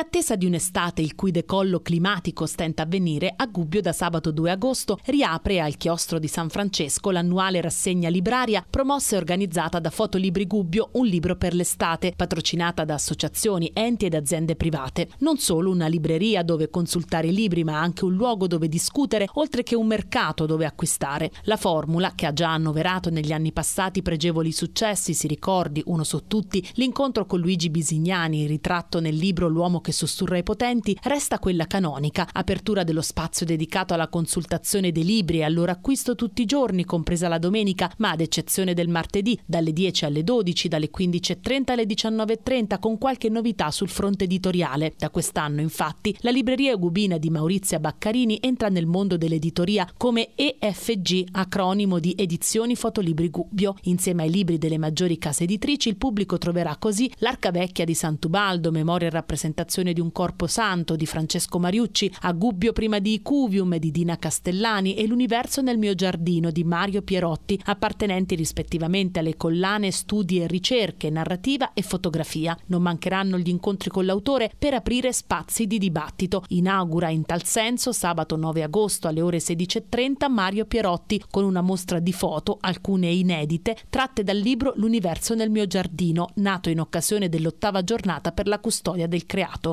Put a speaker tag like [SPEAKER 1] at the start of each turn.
[SPEAKER 1] In attesa di un'estate il cui decollo climatico stenta a venire, a Gubbio da sabato 2 agosto riapre al chiostro di San Francesco l'annuale rassegna libraria promossa e organizzata da Fotolibri Gubbio Un libro per l'estate, patrocinata da associazioni, enti ed aziende private. Non solo una libreria dove consultare i libri, ma anche un luogo dove discutere, oltre che un mercato dove acquistare. La formula, che ha già annoverato negli anni passati pregevoli successi, si ricordi uno su tutti, l'incontro con Luigi Bisignani, ritratto nel libro L'uomo che che sussurra i potenti resta quella canonica, apertura dello spazio dedicato alla consultazione dei libri e al loro acquisto tutti i giorni, compresa la domenica, ma ad eccezione del martedì, dalle 10 alle 12, dalle 15.30 alle 19.30, con qualche novità sul fronte editoriale. Da quest'anno, infatti, la libreria Gubina di Maurizia Baccarini entra nel mondo dell'editoria come EFG, acronimo di Edizioni Fotolibri Gubbio. Insieme ai libri delle maggiori case editrici, il pubblico troverà così L'Arca Vecchia di Santubaldo, Memoria e Rappresentazione venerazione di un corpo santo di Francesco Mariucci, a Gubbio prima di Icuvium di Dina Castellani e l'universo nel mio giardino di Mario Pierotti, appartenenti rispettivamente alle collane Studi e ricerche, narrativa e fotografia. Non mancheranno gli incontri con l'autore per aprire spazi di dibattito. Inaugura in tal senso sabato 9 agosto alle ore 16.30 Mario Pierotti con una mostra di foto, alcune inedite, tratte dal libro L'universo nel mio giardino, nato in occasione dell'ottava giornata per la custodia del creato.